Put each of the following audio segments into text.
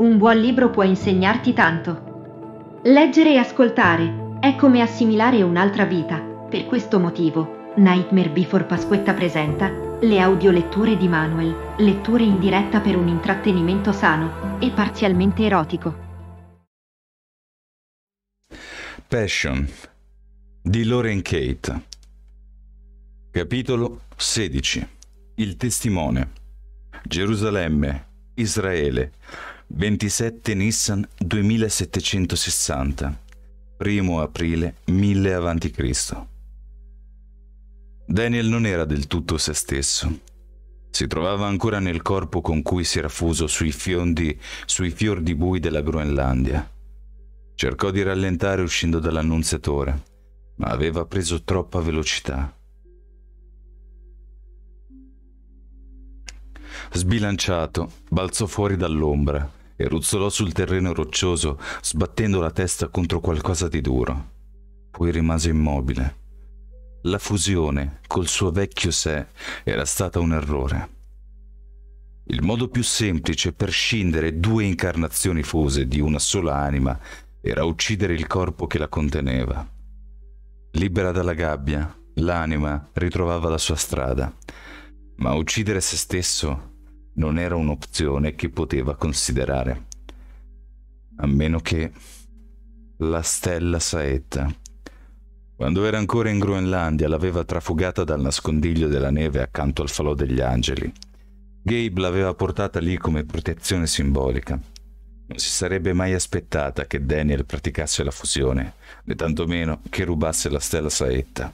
Un buon libro può insegnarti tanto. Leggere e ascoltare è come assimilare un'altra vita. Per questo motivo, Nightmare Before Pasquetta presenta le audioletture di Manuel, letture in diretta per un intrattenimento sano e parzialmente erotico. Passion di Lauren Kate Capitolo 16 Il testimone Gerusalemme, Israele, 27 Nissan 2760, 1 aprile 1000 a.C. Daniel non era del tutto se stesso. Si trovava ancora nel corpo con cui si era fuso sui fiondi, sui fiordi bui della Groenlandia. Cercò di rallentare uscendo dall'annunziatore, ma aveva preso troppa velocità. Sbilanciato, balzò fuori dall'ombra e ruzzolò sul terreno roccioso, sbattendo la testa contro qualcosa di duro. Poi rimase immobile. La fusione col suo vecchio sé era stata un errore. Il modo più semplice per scindere due incarnazioni fuse di una sola anima era uccidere il corpo che la conteneva. Libera dalla gabbia, l'anima ritrovava la sua strada, ma uccidere se stesso non era un'opzione che poteva considerare. A meno che la stella saetta, quando era ancora in Groenlandia, l'aveva trafugata dal nascondiglio della neve accanto al falò degli angeli. Gabe l'aveva portata lì come protezione simbolica. Non si sarebbe mai aspettata che Daniel praticasse la fusione, né tantomeno che rubasse la stella saetta.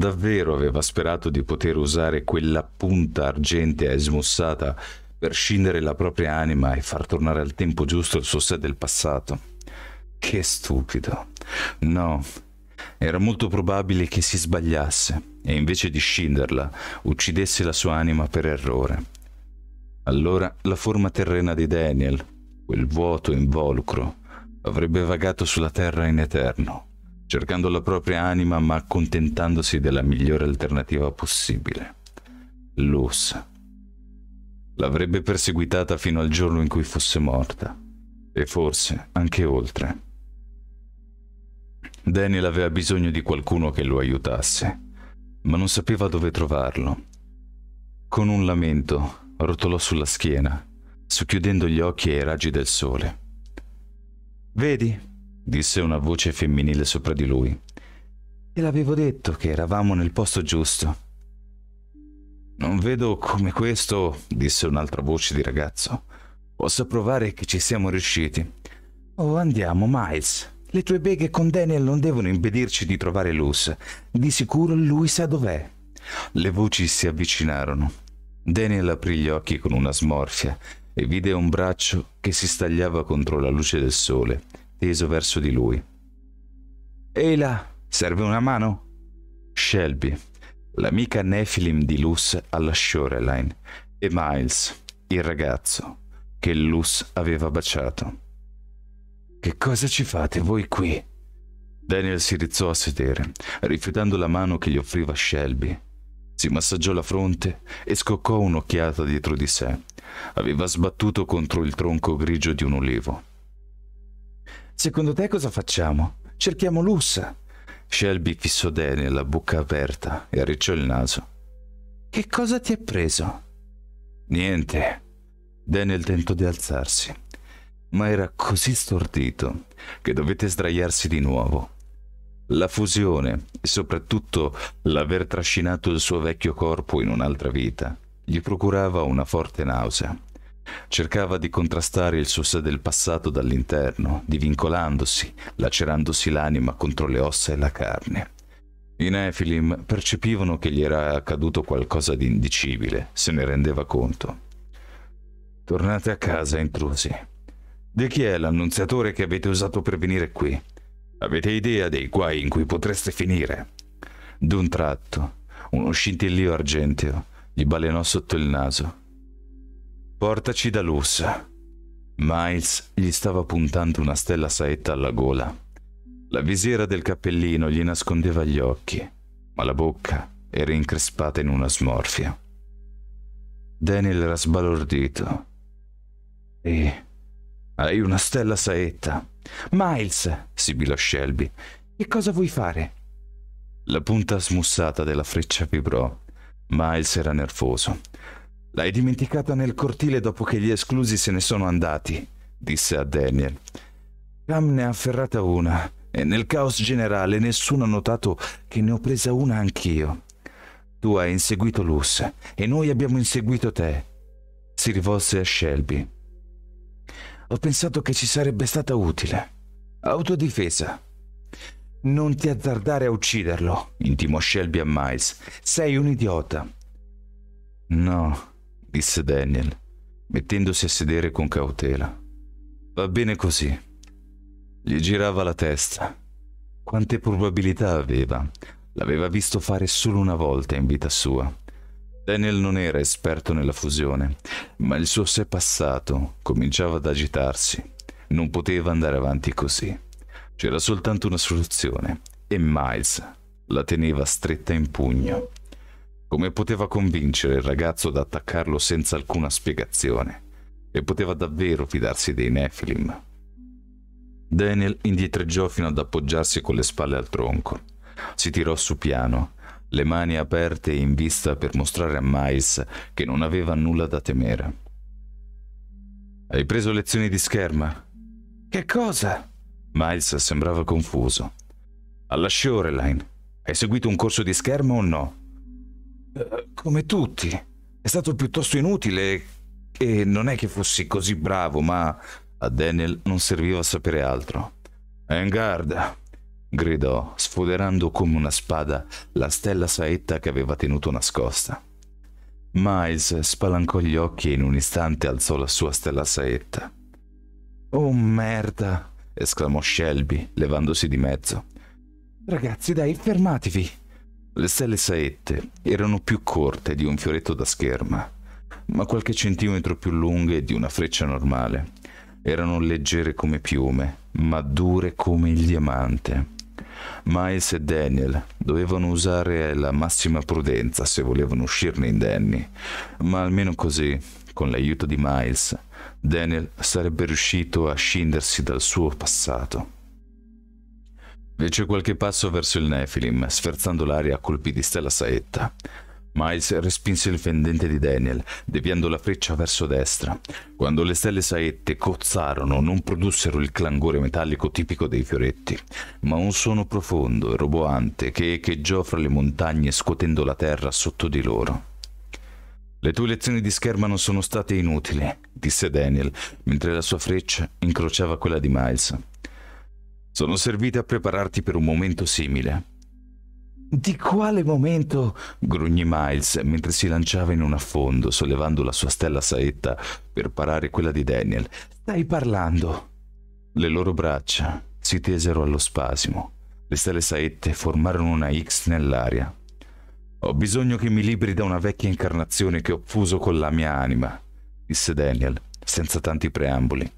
Davvero aveva sperato di poter usare quella punta argentea e smussata per scindere la propria anima e far tornare al tempo giusto il suo sé del passato. Che stupido. No, era molto probabile che si sbagliasse e invece di scinderla uccidesse la sua anima per errore. Allora la forma terrena di Daniel, quel vuoto involucro, avrebbe vagato sulla terra in eterno cercando la propria anima ma accontentandosi della migliore alternativa possibile. Luz. L'avrebbe perseguitata fino al giorno in cui fosse morta, e forse anche oltre. Daniel aveva bisogno di qualcuno che lo aiutasse, ma non sapeva dove trovarlo. Con un lamento rotolò sulla schiena, socchiudendo gli occhi ai raggi del sole. Vedi, disse una voce femminile sopra di lui. Te l'avevo detto che eravamo nel posto giusto. Non vedo come questo, disse un'altra voce di ragazzo, possa provare che ci siamo riusciti. Oh, andiamo, Miles. Le tue beghe con Daniel non devono impedirci di trovare Luz. Di sicuro lui sa dov'è. Le voci si avvicinarono. Daniel aprì gli occhi con una smorfia e vide un braccio che si stagliava contro la luce del sole teso verso di lui. Ehi serve una mano? Shelby, l'amica Nephilim di Luz alla Shoreline, e Miles, il ragazzo, che Luz aveva baciato. Che cosa ci fate voi qui? Daniel si rizzò a sedere, rifiutando la mano che gli offriva Shelby. Si massaggiò la fronte e scoccò un'occhiata dietro di sé. Aveva sbattuto contro il tronco grigio di un ulivo. Secondo te cosa facciamo? Cerchiamo Lussa. Shelby fissò Daniel alla bocca aperta e arricciò il naso. Che cosa ti è preso? Niente. Daniel tentò di alzarsi, ma era così stordito che dovette sdraiarsi di nuovo. La fusione e soprattutto l'aver trascinato il suo vecchio corpo in un'altra vita gli procurava una forte nausea. Cercava di contrastare il suo sé del passato dall'interno, divincolandosi, lacerandosi l'anima contro le ossa e la carne. I Nephilim percepivano che gli era accaduto qualcosa di indicibile, se ne rendeva conto. Tornate a casa, intrusi. Di chi è l'annunziatore che avete usato per venire qui? Avete idea dei guai in cui potreste finire? D'un tratto, uno scintillio argenteo gli balenò sotto il naso Portaci da Luz. Miles gli stava puntando una stella saetta alla gola. La visiera del cappellino gli nascondeva gli occhi, ma la bocca era increspata in una smorfia. Daniel era sbalordito. E... Hai una stella saetta. Miles, sibilò Shelby, che cosa vuoi fare? La punta smussata della freccia vibrò. Miles era nervoso. L'hai dimenticata nel cortile dopo che gli esclusi se ne sono andati, disse a Daniel. Cam ne ha afferrata una e nel caos generale nessuno ha notato che ne ho presa una anch'io. Tu hai inseguito Luz e noi abbiamo inseguito te. Si rivolse a Shelby. Ho pensato che ci sarebbe stata utile. Autodifesa. Non ti azzardare a ucciderlo, intimò Shelby a Miles. Sei un idiota. No, disse Daniel, mettendosi a sedere con cautela. Va bene così. Gli girava la testa. Quante probabilità aveva? L'aveva visto fare solo una volta in vita sua. Daniel non era esperto nella fusione, ma il suo sé passato cominciava ad agitarsi. Non poteva andare avanti così. C'era soltanto una soluzione e Miles la teneva stretta in pugno. Come poteva convincere il ragazzo ad attaccarlo senza alcuna spiegazione? E poteva davvero fidarsi dei Nephilim? Daniel indietreggiò fino ad appoggiarsi con le spalle al tronco. Si tirò su piano, le mani aperte e in vista per mostrare a Miles che non aveva nulla da temere. Hai preso lezioni di scherma? Che cosa? Miles sembrava confuso. Alla Shoreline, hai seguito un corso di scherma o no? come tutti. È stato piuttosto inutile e non è che fossi così bravo, ma a Daniel non serviva sapere altro. Engard, gridò, sfoderando come una spada la stella saetta che aveva tenuto nascosta. Miles spalancò gli occhi e in un istante alzò la sua stella saetta. Oh merda! esclamò Shelby, levandosi di mezzo. Ragazzi, dai, fermatevi! Le stelle saette erano più corte di un fioretto da scherma, ma qualche centimetro più lunghe di una freccia normale. Erano leggere come piume, ma dure come il diamante. Miles e Daniel dovevano usare la massima prudenza se volevano uscirne indenni, ma almeno così, con l'aiuto di Miles, Daniel sarebbe riuscito a scindersi dal suo passato. Fece qualche passo verso il Nephilim, sferzando l'aria a colpi di stella saetta. Miles respinse il fendente di Daniel, deviando la freccia verso destra. Quando le stelle saette cozzarono, non produssero il clangore metallico tipico dei fioretti, ma un suono profondo e roboante che echeggiò fra le montagne scuotendo la terra sotto di loro. Le tue lezioni di scherma non sono state inutili, disse Daniel, mentre la sua freccia incrociava quella di Miles. Sono servite a prepararti per un momento simile. Di quale momento? grugnì Miles mentre si lanciava in un affondo, sollevando la sua stella saetta per parare quella di Daniel. Stai parlando. Le loro braccia si tesero allo spasimo. Le stelle saette formarono una X nell'aria. Ho bisogno che mi liberi da una vecchia incarnazione che ho fuso con la mia anima, disse Daniel, senza tanti preamboli.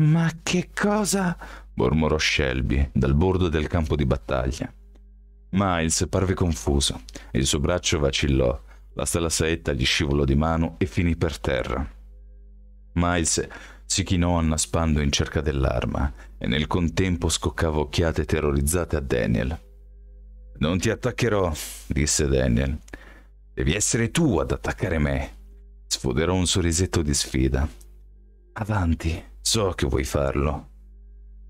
Ma che cosa? mormorò Shelby dal bordo del campo di battaglia. Miles parve confuso, il suo braccio vacillò, la saetta gli scivolò di mano e finì per terra. Miles si chinò annaspando in cerca dell'arma e nel contempo scoccava occhiate terrorizzate a Daniel. Non ti attaccherò, disse Daniel. Devi essere tu ad attaccare me. Sfoderò un sorrisetto di sfida. Avanti, So che vuoi farlo.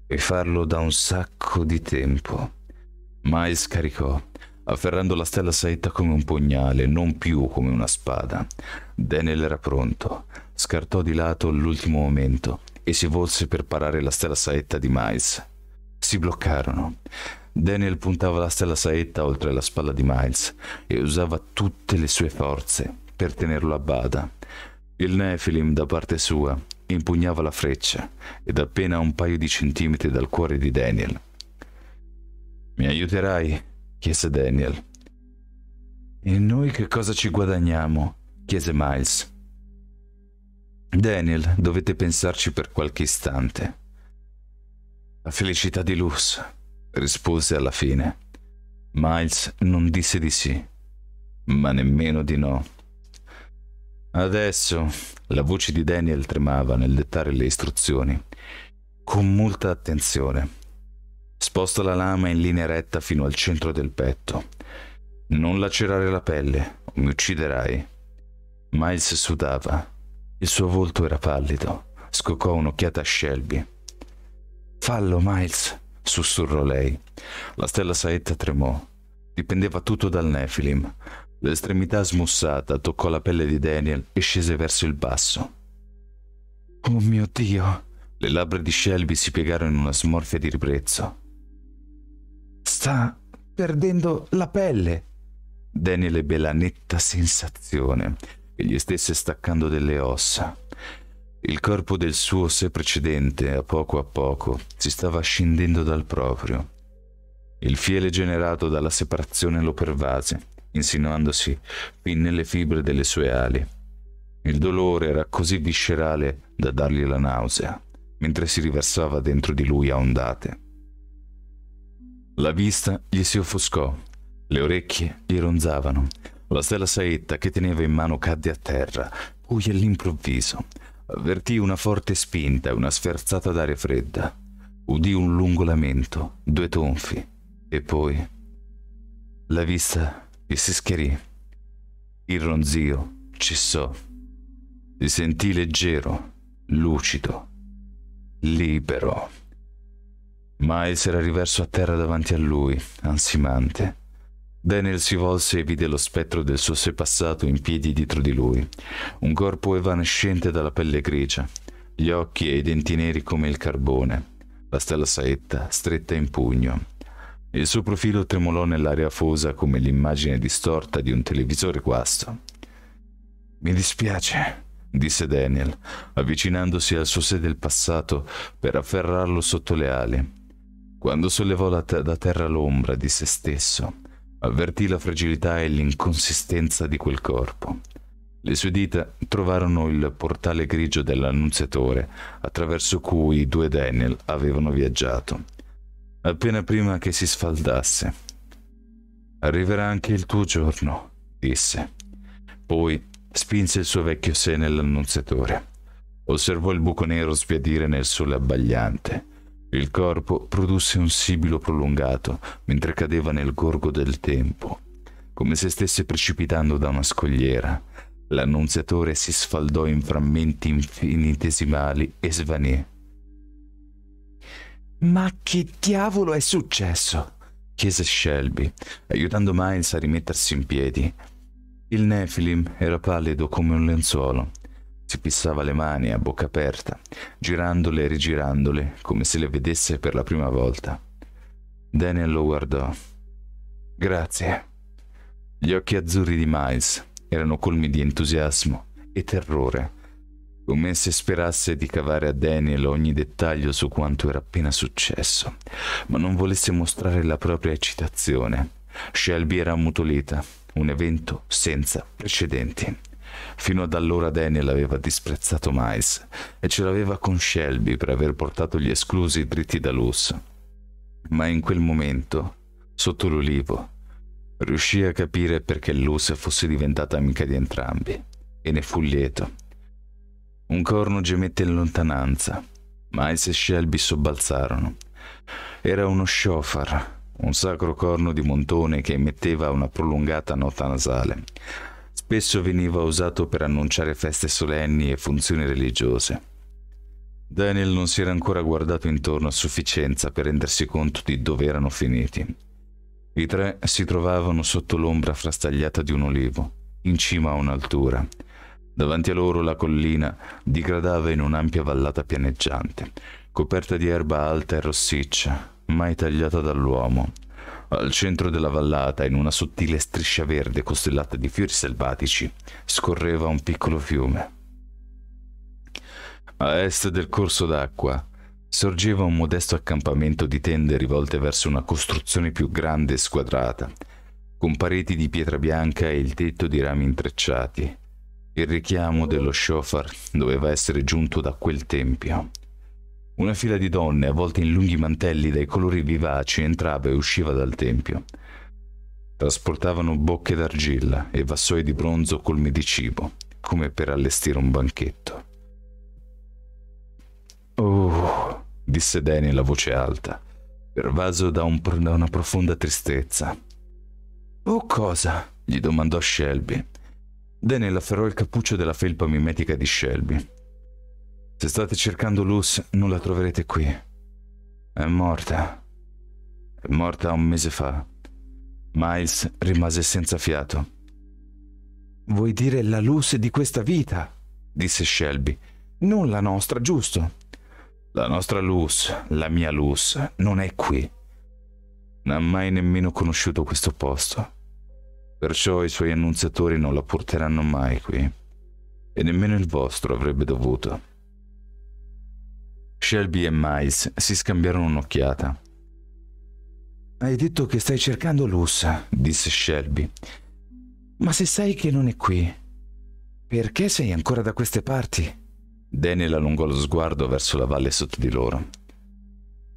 E farlo da un sacco di tempo. Mai scaricò, afferrando la stella saetta come un pugnale, non più come una spada. Daniel era pronto. Scartò di lato all'ultimo momento e si volse per parare la stella saetta di Miles. Si bloccarono. Daniel puntava la stella saetta oltre la spalla di Miles e usava tutte le sue forze per tenerlo a bada. Il Nephilim, da parte sua, impugnava la freccia ed appena un paio di centimetri dal cuore di Daniel. Mi aiuterai? chiese Daniel. E noi che cosa ci guadagniamo? chiese Miles. Daniel dovette pensarci per qualche istante. La felicità di Luz, rispose alla fine. Miles non disse di sì, ma nemmeno di no. Adesso la voce di Daniel tremava nel dettare le istruzioni. Con molta attenzione. Sposta la lama in linea retta fino al centro del petto. Non lacerare la pelle, o mi ucciderai. Miles sudava. Il suo volto era pallido. Scoccò un'occhiata a Shelby. Fallo, Miles, sussurrò lei. La stella saetta tremò. Dipendeva tutto dal Nephilim. L'estremità smussata toccò la pelle di Daniel e scese verso il basso. Oh mio Dio! Le labbra di Shelby si piegarono in una smorfia di ribrezzo. Sta perdendo la pelle! Daniel ebbe la netta sensazione che gli stesse staccando delle ossa. Il corpo del suo sé precedente, a poco a poco, si stava scendendo dal proprio. Il fiele generato dalla separazione lo pervase insinuandosi fin nelle fibre delle sue ali. Il dolore era così viscerale da dargli la nausea, mentre si riversava dentro di lui a ondate. La vista gli si offuscò, le orecchie gli ronzavano, la stella saetta che teneva in mano cadde a terra, poi all'improvviso avvertì una forte spinta e una sferzata d'aria fredda. Udì un lungo lamento, due tonfi, e poi la vista e si scherì. Il ronzio cessò. Si sentì leggero, lucido, libero. Miles era riverso a terra davanti a lui, ansimante. Daniel si volse e vide lo spettro del suo sé passato in piedi dietro di lui, un corpo evanescente dalla pelle grigia, gli occhi e i denti neri come il carbone, la stella saetta stretta in pugno. Il suo profilo tremolò nell'aria fosa come l'immagine distorta di un televisore guasto. Mi dispiace, disse Daniel, avvicinandosi al suo sé del passato per afferrarlo sotto le ali. Quando sollevò te- da terra l'ombra di se stesso, avvertì la fragilità e l'inconsistenza di quel corpo. Le sue dita trovarono il portale grigio dell'annunziatore attraverso cui i due Daniel avevano viaggiato appena prima che si sfaldasse. Arriverà anche il tuo giorno, disse. Poi spinse il suo vecchio sé nell'annunziatore. Osservò il buco nero sbiadire nel sole abbagliante. Il corpo produsse un sibilo prolungato mentre cadeva nel gorgo del tempo, come se stesse precipitando da una scogliera. L'annunziatore si sfaldò in frammenti infinitesimali e svanì. Ma che diavolo è successo? chiese Shelby, aiutando Miles a rimettersi in piedi. Il Nephilim era pallido come un lenzuolo. Si fissava le mani a bocca aperta, girandole e rigirandole come se le vedesse per la prima volta. Daniel lo guardò. Grazie. Gli occhi azzurri di Miles erano colmi di entusiasmo e terrore come se sperasse di cavare a Daniel ogni dettaglio su quanto era appena successo, ma non volesse mostrare la propria eccitazione. Shelby era ammutolita, un evento senza precedenti. Fino ad allora Daniel aveva disprezzato Miles e ce l'aveva con Shelby per aver portato gli esclusi dritti da Luz. Ma in quel momento, sotto l'ulivo, riuscì a capire perché Luz fosse diventata amica di entrambi e ne fu lieto. Un corno gemette in lontananza. Miles e Shelby sobbalzarono. Era uno shofar, un sacro corno di montone che emetteva una prolungata nota nasale. Spesso veniva usato per annunciare feste solenni e funzioni religiose. Daniel non si era ancora guardato intorno a sufficienza per rendersi conto di dove erano finiti. I tre si trovavano sotto l'ombra frastagliata di un olivo, in cima a un'altura Davanti a loro la collina digradava in un'ampia vallata pianeggiante, coperta di erba alta e rossiccia, mai tagliata dall'uomo. Al centro della vallata, in una sottile striscia verde costellata di fiori selvatici, scorreva un piccolo fiume. A est del corso d'acqua sorgeva un modesto accampamento di tende rivolte verso una costruzione più grande e squadrata, con pareti di pietra bianca e il tetto di rami intrecciati. Il richiamo dello shofar doveva essere giunto da quel tempio. Una fila di donne, avvolte in lunghi mantelli dai colori vivaci, entrava e usciva dal tempio. Trasportavano bocche d'argilla e vassoi di bronzo colmi di cibo, come per allestire un banchetto. Oh, disse Daniel a voce alta, pervaso da, un, da una profonda tristezza. Oh cosa? gli domandò Shelby. Daniel afferrò il cappuccio della felpa mimetica di Shelby. Se state cercando Luce, non la troverete qui. È morta. È morta un mese fa. Miles rimase senza fiato. Vuoi dire la luce di questa vita? disse Shelby. Non la nostra, giusto? La nostra luce, la mia luce, non è qui. Non ha mai nemmeno conosciuto questo posto. Perciò i suoi annunziatori non la porteranno mai qui. E nemmeno il vostro avrebbe dovuto. Shelby e Miles si scambiarono un'occhiata. Hai detto che stai cercando Lussa, disse Shelby. Ma se sai che non è qui, perché sei ancora da queste parti? Daniel allungò lo sguardo verso la valle sotto di loro.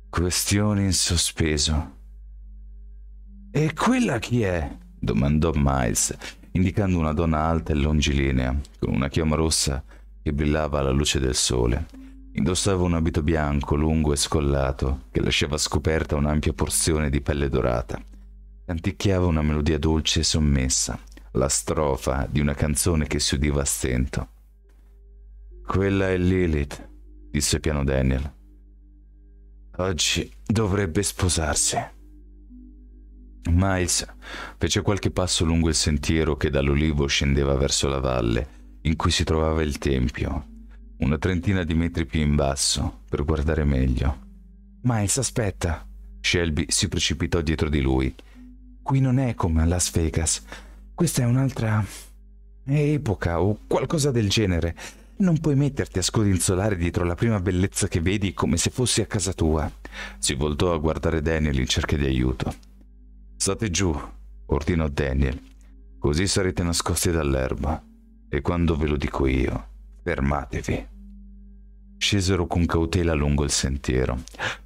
Questione in sospeso. E quella chi è? domandò Miles, indicando una donna alta e longilinea, con una chioma rossa che brillava alla luce del sole. Indossava un abito bianco, lungo e scollato, che lasciava scoperta un'ampia porzione di pelle dorata. Canticchiava una melodia dolce e sommessa, la strofa di una canzone che si udiva a stento. Quella è Lilith, disse piano Daniel. Oggi dovrebbe sposarsi. Miles fece qualche passo lungo il sentiero che dall'olivo scendeva verso la valle in cui si trovava il tempio, una trentina di metri più in basso, per guardare meglio. Miles, aspetta! Shelby si precipitò dietro di lui. Qui non è come a Las Vegas. Questa è un'altra epoca o qualcosa del genere. Non puoi metterti a scodinzolare dietro la prima bellezza che vedi come se fossi a casa tua. Si voltò a guardare Daniel in cerca di aiuto. State giù, ordinò Daniel, così sarete nascosti dall'erba. E quando ve lo dico io, fermatevi. Scesero con cautela lungo il sentiero,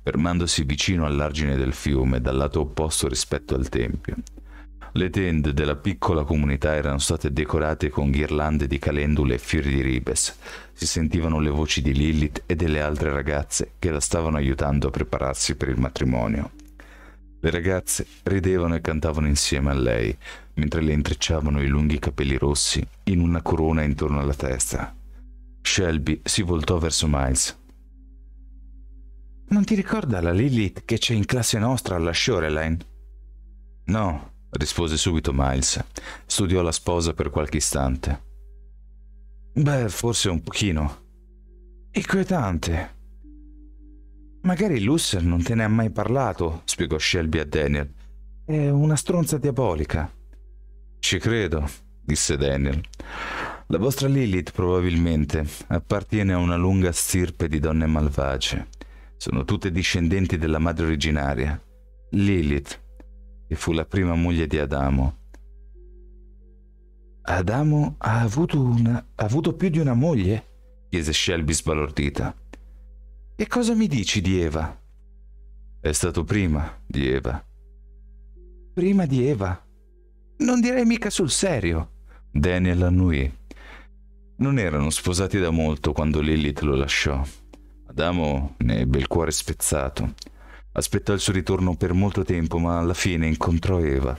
fermandosi vicino all'argine del fiume dal lato opposto rispetto al tempio. Le tende della piccola comunità erano state decorate con ghirlande di calendule e fiori di ribes. Si sentivano le voci di Lilith e delle altre ragazze che la stavano aiutando a prepararsi per il matrimonio. Le ragazze ridevano e cantavano insieme a lei, mentre le intrecciavano i lunghi capelli rossi in una corona intorno alla testa. Shelby si voltò verso Miles. Non ti ricorda la Lilith che c'è in classe nostra alla Shoreline? No, rispose subito Miles. Studiò la sposa per qualche istante. Beh, forse un pochino. Inquietante, Magari Luz non te ne ha mai parlato, spiegò Shelby a Daniel. È una stronza diabolica. Ci credo, disse Daniel. La vostra Lilith probabilmente appartiene a una lunga stirpe di donne malvagie. Sono tutte discendenti della madre originaria, Lilith, che fu la prima moglie di Adamo. Adamo ha avuto, una... ha avuto più di una moglie? chiese Shelby sbalordita. E cosa mi dici di Eva? È stato prima di Eva. Prima di Eva? Non direi mica sul serio. Daniel annuì. Non erano sposati da molto quando Lilith lo lasciò. Adamo ne ebbe il cuore spezzato. Aspettò il suo ritorno per molto tempo, ma alla fine incontrò Eva.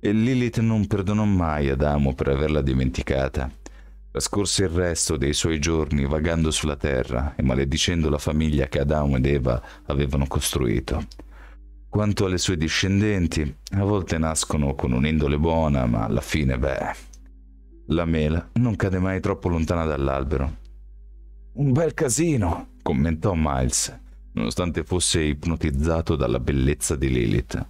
E Lilith non perdonò mai Adamo per averla dimenticata. Trascorse il resto dei suoi giorni vagando sulla terra e maledicendo la famiglia che Adamo ed Eva avevano costruito. Quanto alle sue discendenti, a volte nascono con un'indole buona, ma alla fine, beh... La mela non cade mai troppo lontana dall'albero. Un bel casino, commentò Miles, nonostante fosse ipnotizzato dalla bellezza di Lilith.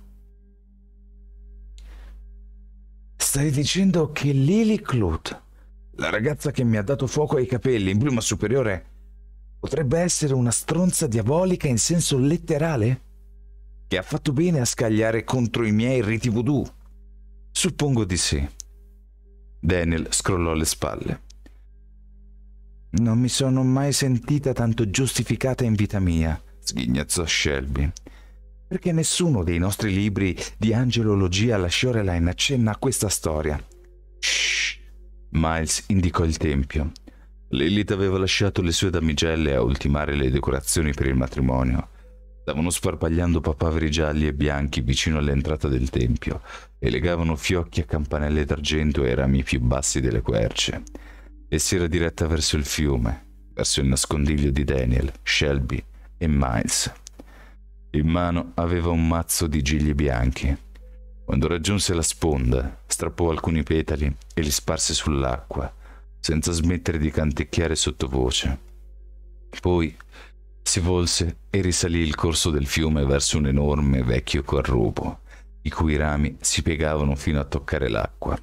Stai dicendo che Lilith Clute la ragazza che mi ha dato fuoco ai capelli in prima superiore potrebbe essere una stronza diabolica in senso letterale? Che ha fatto bene a scagliare contro i miei riti voodoo? Suppongo di sì. Daniel scrollò le spalle. Non mi sono mai sentita tanto giustificata in vita mia, sghignazzò Shelby. Perché nessuno dei nostri libri di angelologia alla Shoreline accenna a questa storia. Shh Miles indicò il tempio. Lilith aveva lasciato le sue damigelle a ultimare le decorazioni per il matrimonio. Stavano sparpagliando papaveri gialli e bianchi vicino all'entrata del tempio e legavano fiocchi a campanelle d'argento ai rami più bassi delle querce. E si era diretta verso il fiume, verso il nascondiglio di Daniel, Shelby e Miles. In mano aveva un mazzo di gigli bianchi quando raggiunse la sponda, strappò alcuni petali e li sparse sull'acqua, senza smettere di canticchiare sottovoce. Poi si volse e risalì il corso del fiume verso un enorme vecchio corrubo, i cui rami si piegavano fino a toccare l'acqua.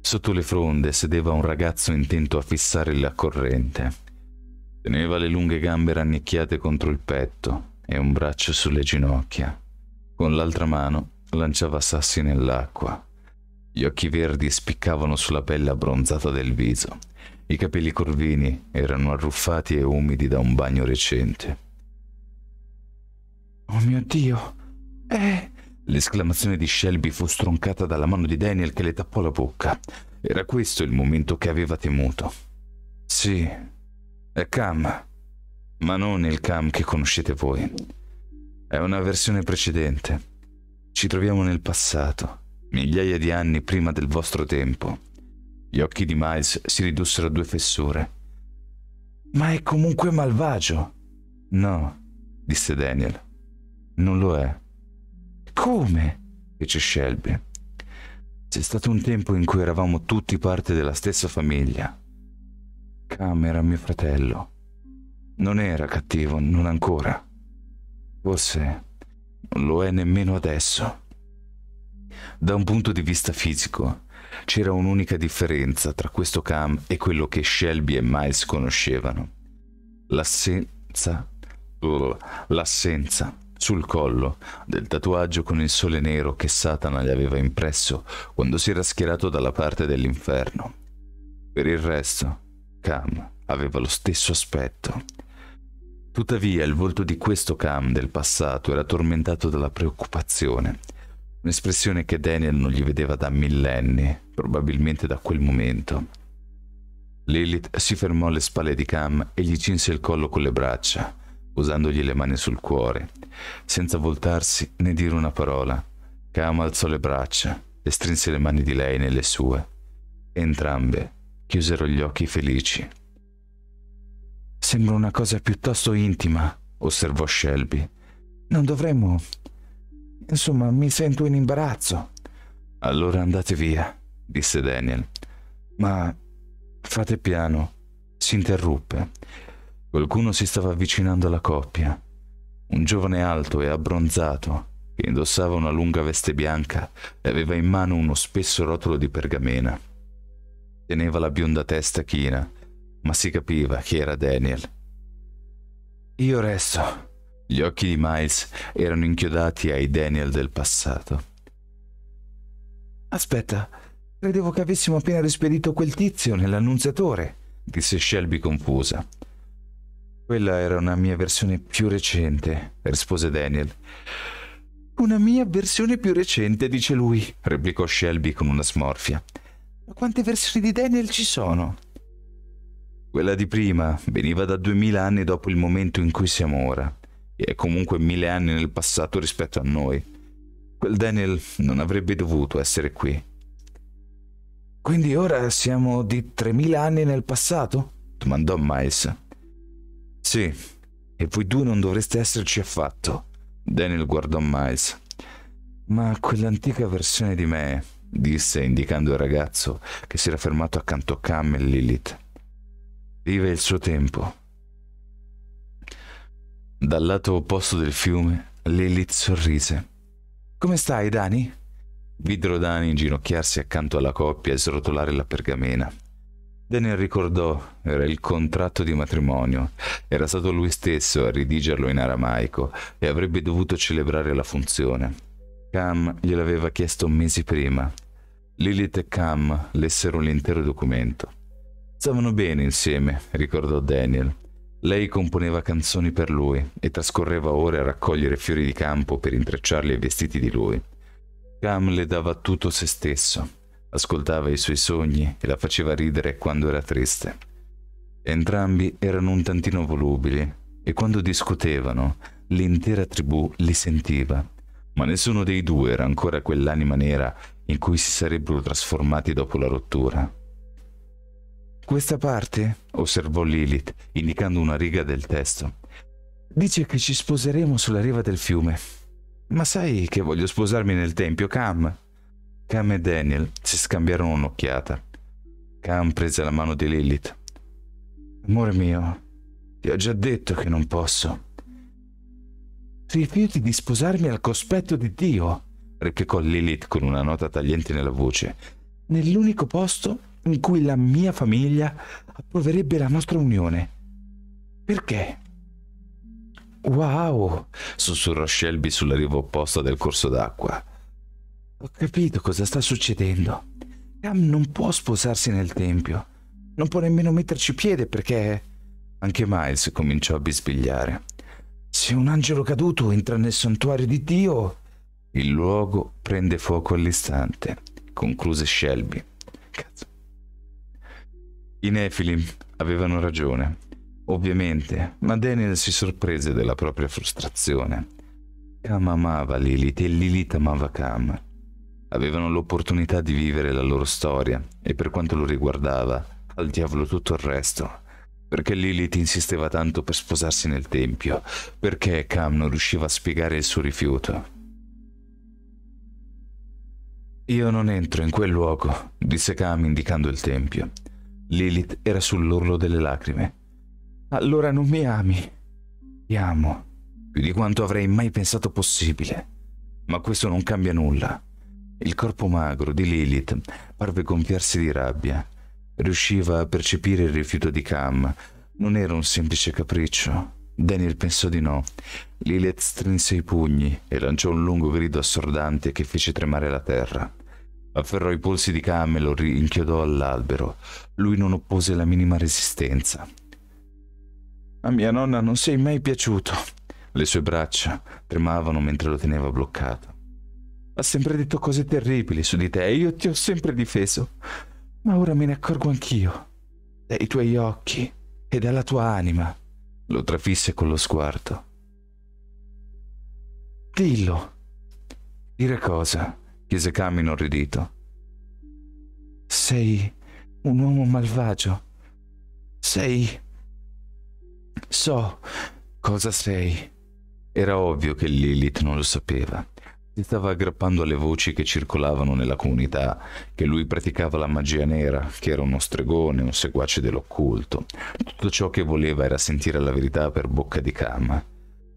Sotto le fronde sedeva un ragazzo intento a fissare la corrente. Teneva le lunghe gambe rannicchiate contro il petto e un braccio sulle ginocchia. Con l'altra mano lanciava sassi nell'acqua. Gli occhi verdi spiccavano sulla pelle abbronzata del viso. I capelli corvini erano arruffati e umidi da un bagno recente. Oh mio Dio! Eh! L'esclamazione di Shelby fu stroncata dalla mano di Daniel che le tappò la bocca. Era questo il momento che aveva temuto. Sì, è Cam, ma non il Cam che conoscete voi. È una versione precedente. Ci troviamo nel passato, migliaia di anni prima del vostro tempo. Gli occhi di Miles si ridussero a due fessure. Ma è comunque malvagio. No, disse Daniel. Non lo è. Come? fece Shelby. C'è stato un tempo in cui eravamo tutti parte della stessa famiglia. Cam era mio fratello. Non era cattivo, non ancora. Forse non lo è nemmeno adesso. Da un punto di vista fisico, c'era un'unica differenza tra questo cam e quello che Shelby e Miles conoscevano. L'assenza, l'assenza sul collo del tatuaggio con il sole nero che Satana gli aveva impresso quando si era schierato dalla parte dell'inferno. Per il resto, Cam aveva lo stesso aspetto Tuttavia il volto di questo Cam del passato era tormentato dalla preoccupazione, un'espressione che Daniel non gli vedeva da millenni, probabilmente da quel momento. Lilith si fermò alle spalle di Cam e gli cinse il collo con le braccia, posandogli le mani sul cuore. Senza voltarsi né dire una parola, Cam alzò le braccia e strinse le mani di lei nelle sue. Entrambe chiusero gli occhi felici. Sembra una cosa piuttosto intima, osservò Shelby. Non dovremmo... Insomma, mi sento in imbarazzo. Allora andate via, disse Daniel. Ma fate piano. Si interruppe. Qualcuno si stava avvicinando alla coppia. Un giovane alto e abbronzato, che indossava una lunga veste bianca e aveva in mano uno spesso rotolo di pergamena. Teneva la bionda testa china ma si capiva chi era Daniel. Io resto. Gli occhi di Miles erano inchiodati ai Daniel del passato. Aspetta, credevo che avessimo appena rispedito quel tizio nell'annunziatore, disse Shelby confusa. Quella era una mia versione più recente, rispose Daniel. Una mia versione più recente, dice lui, replicò Shelby con una smorfia. Ma quante versioni di Daniel ci sono? Quella di prima veniva da duemila anni dopo il momento in cui siamo ora, e è comunque mille anni nel passato rispetto a noi. Quel Daniel non avrebbe dovuto essere qui. Quindi ora siamo di tremila anni nel passato? domandò Miles. Sì, e voi due non dovreste esserci affatto. Daniel guardò Miles. Ma quell'antica versione di me, disse indicando il ragazzo che si era fermato accanto a Cam e Lilith vive il suo tempo. Dal lato opposto del fiume, Lilith sorrise. Come stai, Dani? Videro Dani inginocchiarsi accanto alla coppia e srotolare la pergamena. Daniel ricordò, era il contratto di matrimonio, era stato lui stesso a ridigerlo in aramaico e avrebbe dovuto celebrare la funzione. Cam gliel'aveva chiesto mesi prima. Lilith e Cam lessero l'intero documento. Stavano bene insieme, ricordò Daniel. Lei componeva canzoni per lui e trascorreva ore a raccogliere fiori di campo per intrecciarli ai vestiti di lui. Cam le dava tutto se stesso, ascoltava i suoi sogni e la faceva ridere quando era triste. Entrambi erano un tantino volubili e quando discutevano l'intera tribù li sentiva, ma nessuno dei due era ancora quell'anima nera in cui si sarebbero trasformati dopo la rottura. Questa parte, osservò Lilith, indicando una riga del testo, dice che ci sposeremo sulla riva del fiume. Ma sai che voglio sposarmi nel tempio, Cam? Cam e Daniel si scambiarono un'occhiata. Cam prese la mano di Lilith. Amore mio, ti ho già detto che non posso. Rifiuti di sposarmi al cospetto di Dio, replicò Lilith con una nota tagliente nella voce, nell'unico posto in cui la mia famiglia approverebbe la nostra unione. Perché? Wow! sussurrò Shelby sulla riva opposta del corso d'acqua. Ho capito cosa sta succedendo. Cam non può sposarsi nel tempio. Non può nemmeno metterci piede perché... Anche Miles cominciò a bisbigliare. Se un angelo caduto entra nel santuario di Dio... Il luogo prende fuoco all'istante, concluse Shelby. Cazzo. I Nephilim avevano ragione, ovviamente, ma Daniel si sorprese della propria frustrazione. Kam amava Lilith e Lilith amava Kam. Avevano l'opportunità di vivere la loro storia e per quanto lo riguardava, al diavolo tutto il resto. Perché Lilith insisteva tanto per sposarsi nel tempio? Perché Kam non riusciva a spiegare il suo rifiuto? Io non entro in quel luogo, disse Kam indicando il tempio. Lilith era sull'orlo delle lacrime. Allora non mi ami. Ti amo. Più di quanto avrei mai pensato possibile. Ma questo non cambia nulla. Il corpo magro di Lilith parve gonfiarsi di rabbia. Riusciva a percepire il rifiuto di Cam. Non era un semplice capriccio. Daniel pensò di no. Lilith strinse i pugni e lanciò un lungo grido assordante che fece tremare la terra. Afferrò i polsi di Cam e lo rinchiodò all'albero. Lui non oppose la minima resistenza. A mia nonna non sei mai piaciuto. Le sue braccia tremavano mentre lo teneva bloccato. Ha sempre detto cose terribili su di te e io ti ho sempre difeso. Ma ora me ne accorgo anch'io. Dai tuoi occhi e dalla tua anima. Lo trafisse con lo sguardo. Dillo. Dire cosa? chiese Cam inorridito. Sei un uomo malvagio. Sei... So cosa sei. Era ovvio che Lilith non lo sapeva. Si stava aggrappando alle voci che circolavano nella comunità, che lui praticava la magia nera, che era uno stregone, un seguace dell'occulto. Tutto ciò che voleva era sentire la verità per bocca di Kama.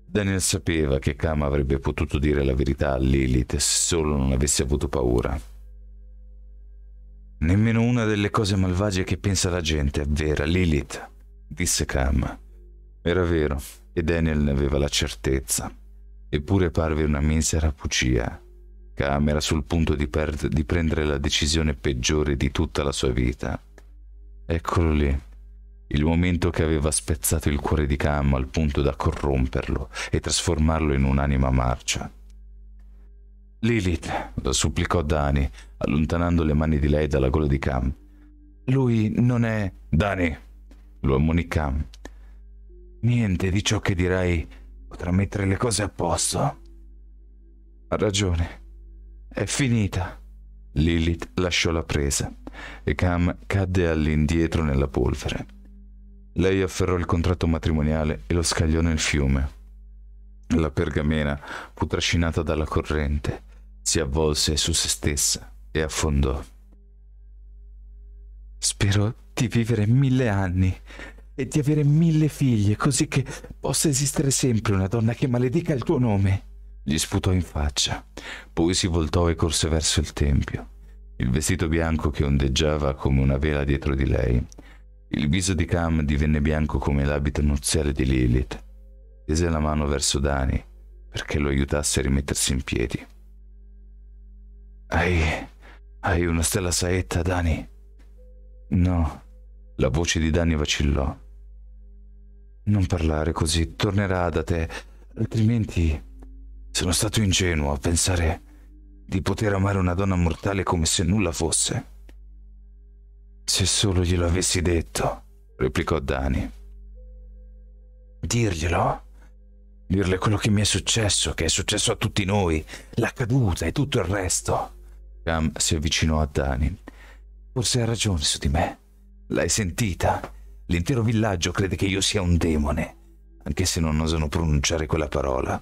Daniel sapeva che Kama avrebbe potuto dire la verità a Lilith se solo non avesse avuto paura. Nemmeno una delle cose malvagie che pensa la gente è vera, Lilith, disse Kama. Era vero, e Daniel ne aveva la certezza. Eppure parve una misera bugia. Kama era sul punto di, per- di prendere la decisione peggiore di tutta la sua vita. Eccolo lì, il momento che aveva spezzato il cuore di Cam al punto da corromperlo e trasformarlo in un'anima marcia. Lilith, lo supplicò Dani, allontanando le mani di lei dalla gola di Cam. Lui non è... Dani, lo ammonì Cam. Niente di ciò che dirai potrà mettere le cose a posto. Ha ragione. È finita. Lilith lasciò la presa e Cam cadde all'indietro nella polvere. Lei afferrò il contratto matrimoniale e lo scagliò nel fiume. La pergamena fu trascinata dalla corrente, si avvolse su se stessa e affondò. Spero di vivere mille anni e di avere mille figlie, così che possa esistere sempre una donna che maledica il tuo nome. Gli sputò in faccia, poi si voltò e corse verso il tempio. Il vestito bianco che ondeggiava come una vela dietro di lei il viso di Cam divenne bianco come l'abito nuziale di Lilith. Tese la mano verso Dani perché lo aiutasse a rimettersi in piedi. Hai. hai una stella saetta, Dani? No. La voce di Dani vacillò. Non parlare così, tornerà da te, altrimenti. Sono stato ingenuo a pensare di poter amare una donna mortale come se nulla fosse. Se solo glielo avessi detto, replicò Dani. Dirglielo? Dirle quello che mi è successo, che è successo a tutti noi, la caduta e tutto il resto. Cam si avvicinò a Dani. Forse ha ragione su di me. L'hai sentita? L'intero villaggio crede che io sia un demone, anche se non osano pronunciare quella parola.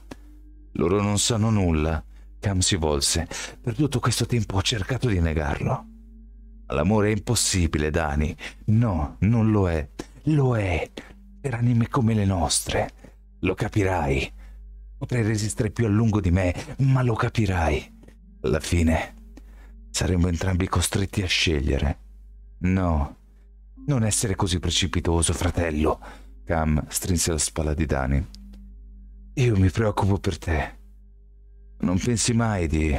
Loro non sanno nulla. Cam si volse. Per tutto questo tempo ho cercato di negarlo. L'amore è impossibile, Dani. No, non lo è. Lo è. Per anime come le nostre. Lo capirai. Potrei resistere più a lungo di me, ma lo capirai. Alla fine saremmo entrambi costretti a scegliere. No, non essere così precipitoso, fratello. Cam strinse la spalla di Dani. Io mi preoccupo per te. Non pensi mai di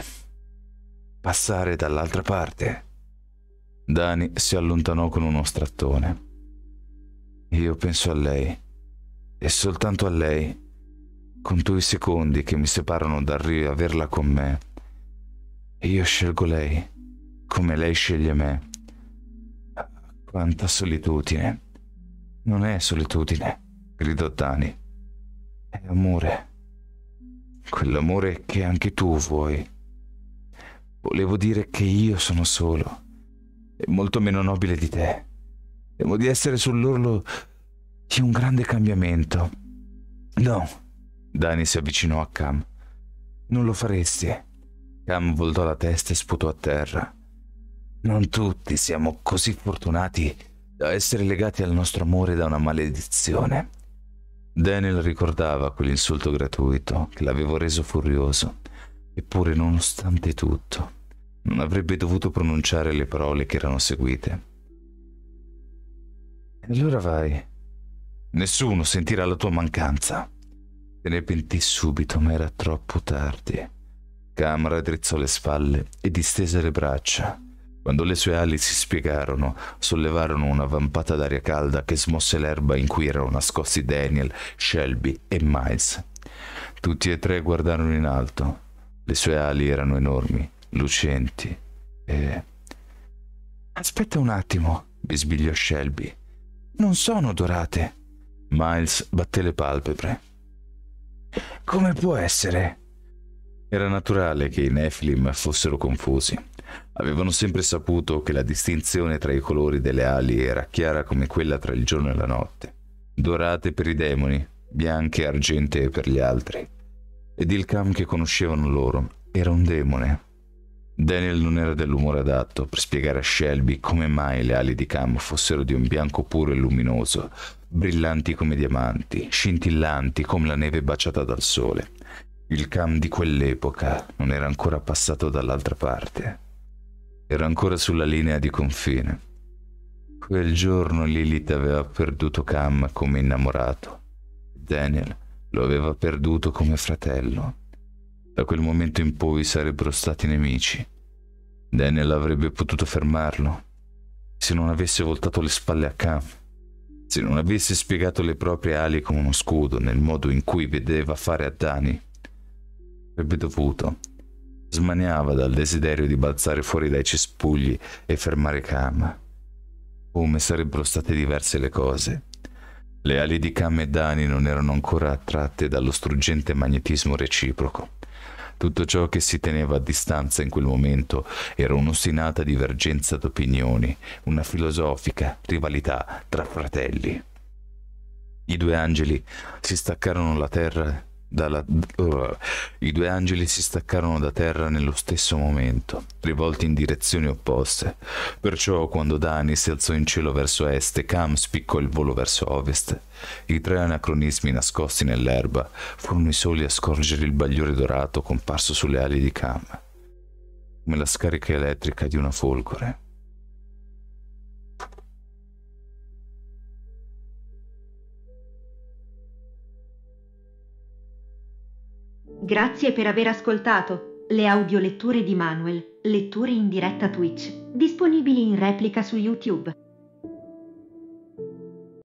passare dall'altra parte. Dani si allontanò con uno strattone. Io penso a lei, e soltanto a lei, con due secondi che mi separano dal riaverla con me. Io scelgo lei, come lei sceglie me. Quanta solitudine. Non è solitudine, gridò Dani. È amore. Quell'amore che anche tu vuoi. Volevo dire che io sono solo e molto meno nobile di te. Temo di essere sull'orlo di un grande cambiamento. No, Dani si avvicinò a Cam. Non lo faresti. Cam voltò la testa e sputò a terra. Non tutti siamo così fortunati da essere legati al nostro amore da una maledizione. Daniel ricordava quell'insulto gratuito che l'avevo reso furioso, eppure nonostante tutto non avrebbe dovuto pronunciare le parole che erano seguite. E allora vai. Nessuno sentirà la tua mancanza. Te ne pentì subito, ma era troppo tardi. Camera drizzò le spalle e distese le braccia. Quando le sue ali si spiegarono, sollevarono una vampata d'aria calda che smosse l'erba in cui erano nascosti Daniel, Shelby e Miles. Tutti e tre guardarono in alto. Le sue ali erano enormi, lucenti e... Aspetta un attimo, bisbigliò Shelby. Non sono dorate. Miles batté le palpebre. Come può essere? Era naturale che i Nephilim fossero confusi. Avevano sempre saputo che la distinzione tra i colori delle ali era chiara come quella tra il giorno e la notte, dorate per i demoni, bianche e argentee per gli altri. Ed il Cam che conoscevano loro era un demone, Daniel non era dell'umore adatto per spiegare a Shelby come mai le ali di Cam fossero di un bianco puro e luminoso, brillanti come diamanti, scintillanti come la neve baciata dal sole. Il Cam di quell'epoca non era ancora passato dall'altra parte. Era ancora sulla linea di confine. Quel giorno Lilith aveva perduto Cam come innamorato. Daniel lo aveva perduto come fratello. Da quel momento in poi sarebbero stati nemici. Daniel avrebbe potuto fermarlo se non avesse voltato le spalle a Cam, se non avesse spiegato le proprie ali come uno scudo nel modo in cui vedeva fare a Dani. Avrebbe dovuto. Smaniava dal desiderio di balzare fuori dai cespugli e fermare Cam. Come sarebbero state diverse le cose le ali di Cam e Dani non erano ancora attratte dallo struggente magnetismo reciproco. Tutto ciò che si teneva a distanza in quel momento era un'ostinata divergenza d'opinioni, una filosofica rivalità tra fratelli. I due angeli si staccarono la terra dalla... I due angeli si staccarono da terra nello stesso momento, rivolti in direzioni opposte. Perciò, quando Dani si alzò in cielo verso est e Cam spiccò il volo verso ovest, i tre anacronismi nascosti nell'erba furono i soli a scorgere il bagliore dorato comparso sulle ali di Cam, come la scarica elettrica di una folgore. Grazie per aver ascoltato le audioletture di Manuel, letture in diretta Twitch, disponibili in replica su YouTube.